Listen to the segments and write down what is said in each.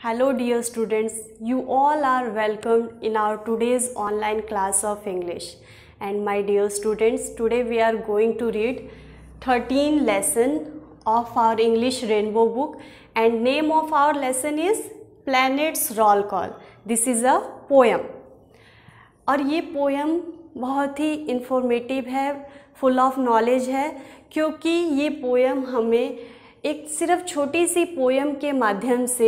Hello dear students, you all are welcomed in our today's online class of English. And my dear students, today we are going to read 13 lesson of our English Rainbow book and name of our lesson is Planets Roll Call. This is a poem. और ये poem बहुत ही informative है, full of knowledge है क्योंकि ये poem हमें एक सिर्फ छोटी सी पोएम के माध्यम से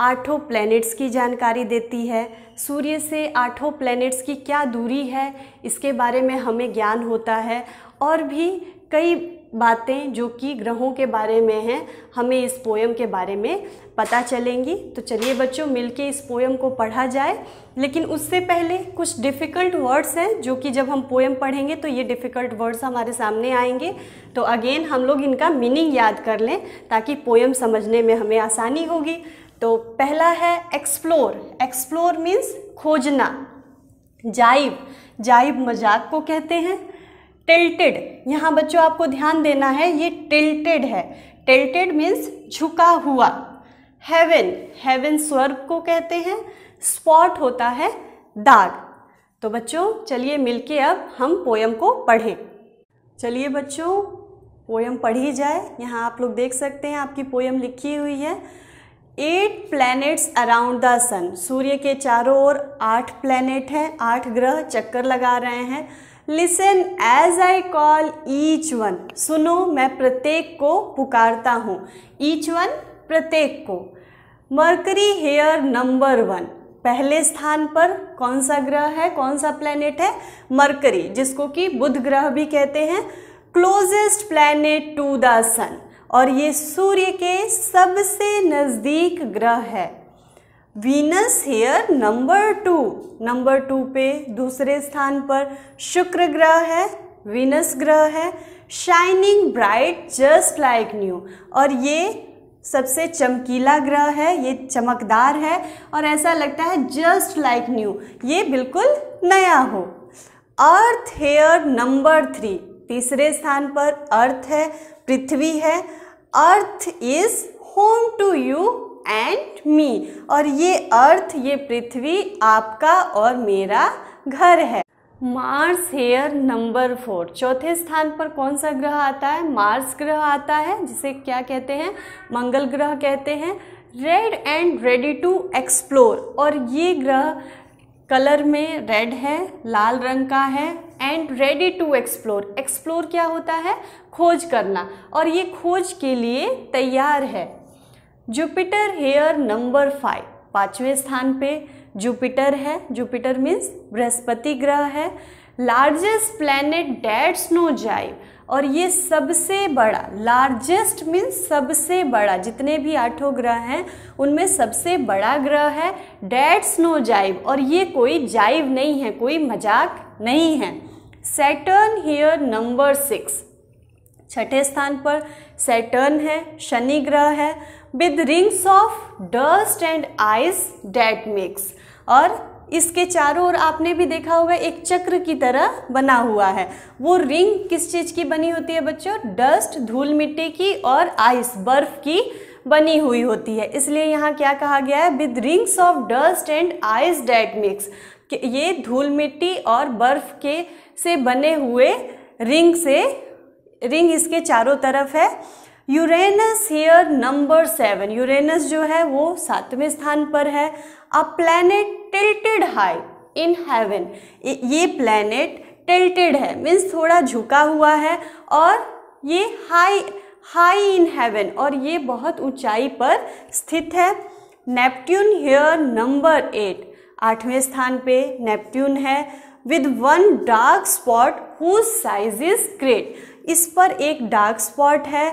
आठों प्लैनेट्स की जानकारी देती है सूर्य से आठों प्लैनेट्स की क्या दूरी है इसके बारे में हमें ज्ञान होता है और भी कई बातें जो कि ग्रहों के बारे में हैं हमें इस पोएम के बारे में पता चलेंगी तो चलिए बच्चों मिलके इस पोएम को पढ़ा जाए लेकिन उससे पहले कुछ डिफ़िकल्ट वर्ड्स हैं जो कि जब हम पोएम पढ़ेंगे तो ये डिफ़िकल्ट वर्ड्स हमारे सामने आएंगे तो अगेन हम लोग इनका मीनिंग याद कर लें ताकि पोएम समझने में हमें आसानी होगी तो पहला है एक्सप्लोर एक्सप्लोर मीन्स खोजना जाइब जाइब मजाक को कहते हैं टिल्टेड यहाँ बच्चों आपको ध्यान देना है ये टिल्टेड है टिल्टेड मीन्स झुका हुआ हेवन हेवन स्वर्ग को कहते हैं स्पॉट होता है दाग तो बच्चों चलिए मिलके अब हम पोयम को पढ़ें चलिए बच्चों पोयम पढ़ी जाए यहाँ आप लोग देख सकते हैं आपकी पोयम लिखी हुई है eight planets around the sun सूर्य के चारों ओर आठ प्लैनेट हैं आठ ग्रह चक्कर लगा रहे हैं listen as I call each one सुनो मैं प्रत्येक को पुकारता हूँ ईच वन प्रत्येक को मर्करी हेयर नंबर वन पहले स्थान पर कौन सा ग्रह है कौन सा प्लैनेट है मर्करी जिसको कि बुध ग्रह भी कहते हैं closest planet to the sun और ये सूर्य के सबसे नज़दीक ग्रह है Venus here number two number two पे दूसरे स्थान पर शुक्र ग्रह है वीनस ग्रह है shining bright just like new और ये सबसे चमकीला ग्रह है ये चमकदार है और ऐसा लगता है जस्ट लाइक न्यू ये बिल्कुल नया हो अर्थ हेयर नंबर थ्री तीसरे स्थान पर अर्थ है पृथ्वी है Earth is home to you and me और ये अर्थ ये पृथ्वी आपका और मेरा घर है मार्स हेयर नंबर फोर चौथे स्थान पर कौन सा ग्रह आता है मार्स ग्रह आता है जिसे क्या कहते हैं मंगल ग्रह कहते हैं red and ready to explore और ये ग्रह कलर में रेड है लाल रंग का है and ready to explore explore क्या होता है खोज करना और ये खोज के लिए तैयार है जुपिटर हेयर नंबर फाइव पाँचवें स्थान पे जुपिटर है जुपिटर मीन्स बृहस्पति ग्रह है largest planet that's no jive और ये सबसे बड़ा लार्जेस्ट मीन्स सबसे बड़ा जितने भी आठों ग्रह हैं उनमें सबसे बड़ा ग्रह है डेट स्नो जाइव और ये कोई जाइव नहीं है कोई मजाक नहीं है सैटर्न हियर नंबर सिक्स छठे स्थान पर सैटर्न है शनि ग्रह है with rings of dust and ice that makes और इसके चारों ओर आपने भी देखा होगा एक चक्र की तरह बना हुआ है वो रिंग किस चीज़ की बनी होती है बच्चों डस्ट धूल मिट्टी की और आइस बर्फ की बनी हुई होती है इसलिए यहाँ क्या कहा गया है with rings of dust and ice that mix ये धूल मिट्टी और बर्फ के से बने हुए रिंग से रिंग इसके चारों तरफ है Uranus here number seven Uranus जो है वो सातवें स्थान पर है a planet tilted high in heaven ये प्लैनेट टिल्टेड है मीन्स थोड़ा झुका हुआ है और ये हाई हाई इन हेवन और ये बहुत ऊंचाई पर स्थित है नेपट्ट्यून हेयर नंबर एट आठवें स्थान पे नेपट्यून है with one dark spot whose size is great इस पर एक डार्क स्पॉट है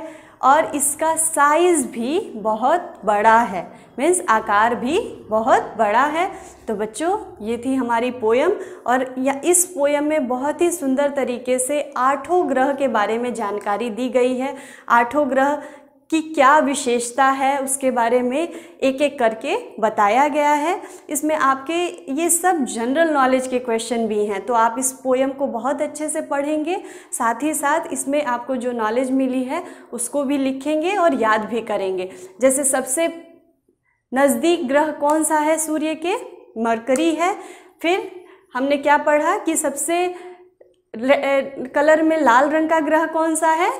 और इसका साइज भी बहुत बड़ा है मीन्स आकार भी बहुत बड़ा है तो बच्चों ये थी हमारी पोयम और या इस पोयम में बहुत ही सुंदर तरीके से आठों ग्रह के बारे में जानकारी दी गई है आठों ग्रह की क्या विशेषता है उसके बारे में एक एक करके बताया गया है इसमें आपके ये सब जनरल नॉलेज के क्वेश्चन भी हैं तो आप इस पोएम को बहुत अच्छे से पढ़ेंगे साथ ही साथ इसमें आपको जो नॉलेज मिली है उसको भी लिखेंगे और याद भी करेंगे जैसे सबसे नज़दीक ग्रह कौन सा है सूर्य के मरकरी है फिर हमने क्या पढ़ा कि सबसे कलर में लाल रंग का ग्रह कौन सा है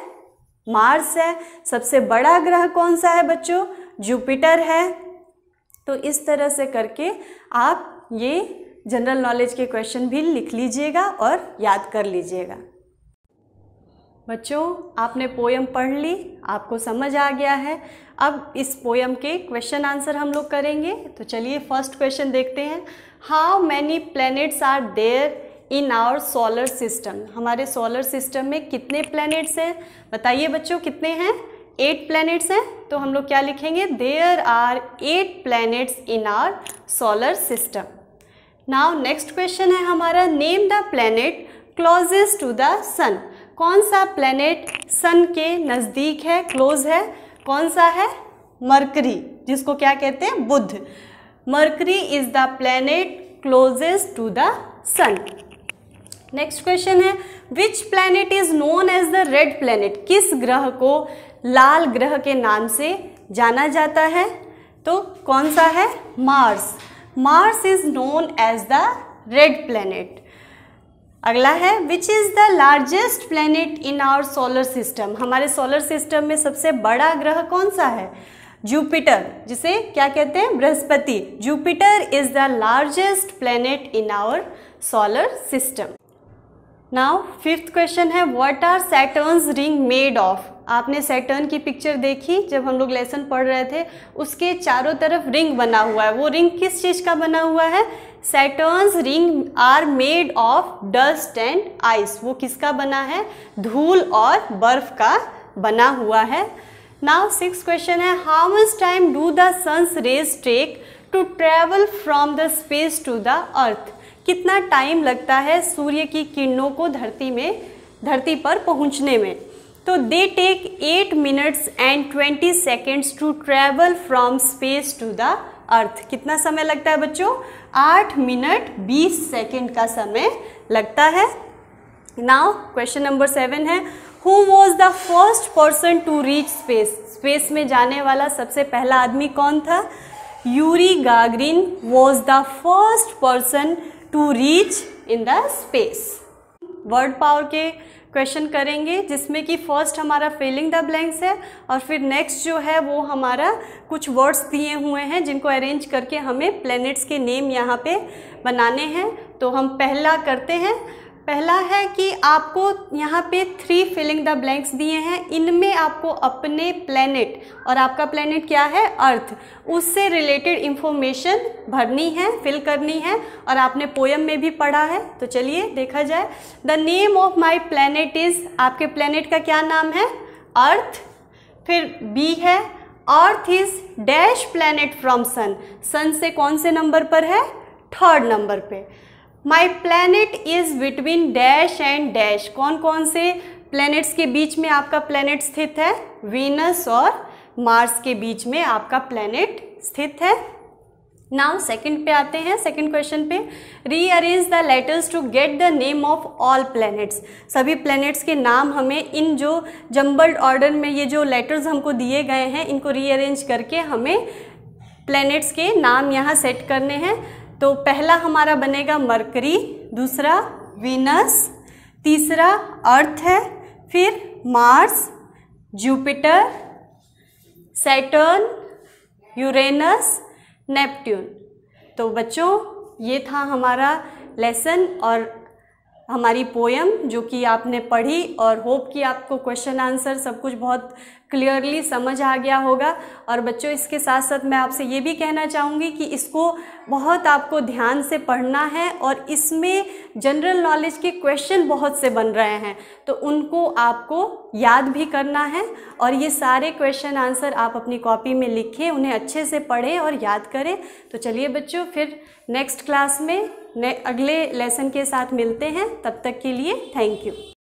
मार्स है सबसे बड़ा ग्रह कौन सा है बच्चों जुपिटर है तो इस तरह से करके आप ये जनरल नॉलेज के क्वेश्चन भी लिख लीजिएगा और याद कर लीजिएगा बच्चों आपने पोयम पढ़ ली आपको समझ आ गया है अब इस पोयम के क्वेश्चन आंसर हम लोग करेंगे तो चलिए फर्स्ट क्वेश्चन देखते हैं how many planets are there in our solar system हमारे सोलर सिस्टम में कितने प्लैनेट्स हैं बताइए बच्चों कितने हैं एट प्लैनेट्स हैं तो हम लोग क्या लिखेंगे there are eight planets in our solar system now next question है हमारा name the planet closest to the sun कौन सा प्लैनेट सन के नज़दीक है क्लोज है कौन सा है मरकरी जिसको क्या कहते हैं बुध Mercury is the planet closest to the sun next question है which planet is known as the red planet किस ग्रह को लाल ग्रह के नाम से जाना जाता है तो कौन सा है Mars Mars is known as the red planet अगला है which is the largest planet in our solar system हमारे सोलर सिस्टम में सबसे बड़ा ग्रह कौन सा है जुपिटर जिसे क्या कहते हैं बृहस्पति Jupiter is the largest planet in our solar system now fifth question है what are Saturn's ring made of आपने सैटर्न की पिक्चर देखी जब हम लोग लेसन पढ़ रहे थे उसके चारों तरफ रिंग बना हुआ है वो रिंग किस चीज़ का बना हुआ है Saturn's ring are made of dust and ice वो किसका बना है धूल और बर्फ का बना हुआ है नाउ सिक्स क्वेश्चन है how much time do the sun's rays take to travel from the space to the Earth कितना टाइम लगता है सूर्य की किरणों को धरती में धरती पर पहुंचने में तो they take eight minutes and twenty seconds to travel from space to the Earth कितना समय लगता है बच्चों आठ मिनट बीस सेकेंड का समय लगता है नाउ क्वेश्चन नंबर सेवन है who was the first person to reach space space में जाने वाला सबसे पहला आदमी कौन था Yuri Gagarin was the first person to reach in the space word power के क्वेश्चन करेंगे जिसमें कि फर्स्ट हमारा फिलिंग द ब्लैंक्स है और फिर नेक्स्ट जो है वो हमारा कुछ वर्ड्स दिए हुए हैं जिनको अरेंज करके हमें प्लैनेट्स के नेम यहाँ पे बनाने हैं तो हम पहला करते हैं पहला है कि आपको यहाँ पे थ्री फिलिंग द ब्लैंक्स दिए हैं इनमें आपको अपने प्लेनेट और आपका प्लेनेट क्या है अर्थ उससे रिलेटेड इन्फॉर्मेशन भरनी है फिल करनी है और आपने पोयम में भी पढ़ा है तो चलिए देखा जाए the name of my planet is आपके प्लेनेट का क्या नाम है अर्थ फिर बी है Earth is dash planet from sun sun से कौन से नंबर पर है थर्ड नंबर पर my planet is between dash and dash कौन कौन से प्लैनेट्स के बीच में आपका प्लैनेट स्थित है वीनस और मार्स के बीच में आपका प्लैनेट स्थित है नाउ सेकंड पे आते हैं सेकंड क्वेश्चन पे rearrange the letters to get the name of all planets सभी प्लैनेट्स के नाम हमें इन जो जम्बल्ड ऑर्डर में ये जो लेटर्स हमको दिए गए हैं इनको रीअरेंज करके हमें प्लैनेट्स के नाम यहाँ सेट करने हैं तो पहला हमारा बनेगा मरकरी दूसरा वीनस तीसरा अर्थ है फिर Mars Jupiter Saturn Uranus Neptune तो बच्चों ये था हमारा लेसन और हमारी पोएम जो कि आपने पढ़ी और होप कि आपको क्वेश्चन आंसर सब कुछ बहुत क्लियरली समझ आ गया होगा और बच्चों इसके साथ साथ मैं आपसे ये भी कहना चाहूँगी कि इसको बहुत आपको ध्यान से पढ़ना है और इसमें जनरल नॉलेज के क्वेश्चन बहुत से बन रहे हैं तो उनको आपको याद भी करना है और ये सारे क्वेश्चन आंसर आप अपनी कॉपी में लिखें उन्हें अच्छे से पढ़ें और याद करें तो चलिए बच्चों फिर नेक्स्ट क्लास में ने अगले लेसन के साथ मिलते हैं तब तक के लिए थैंक यू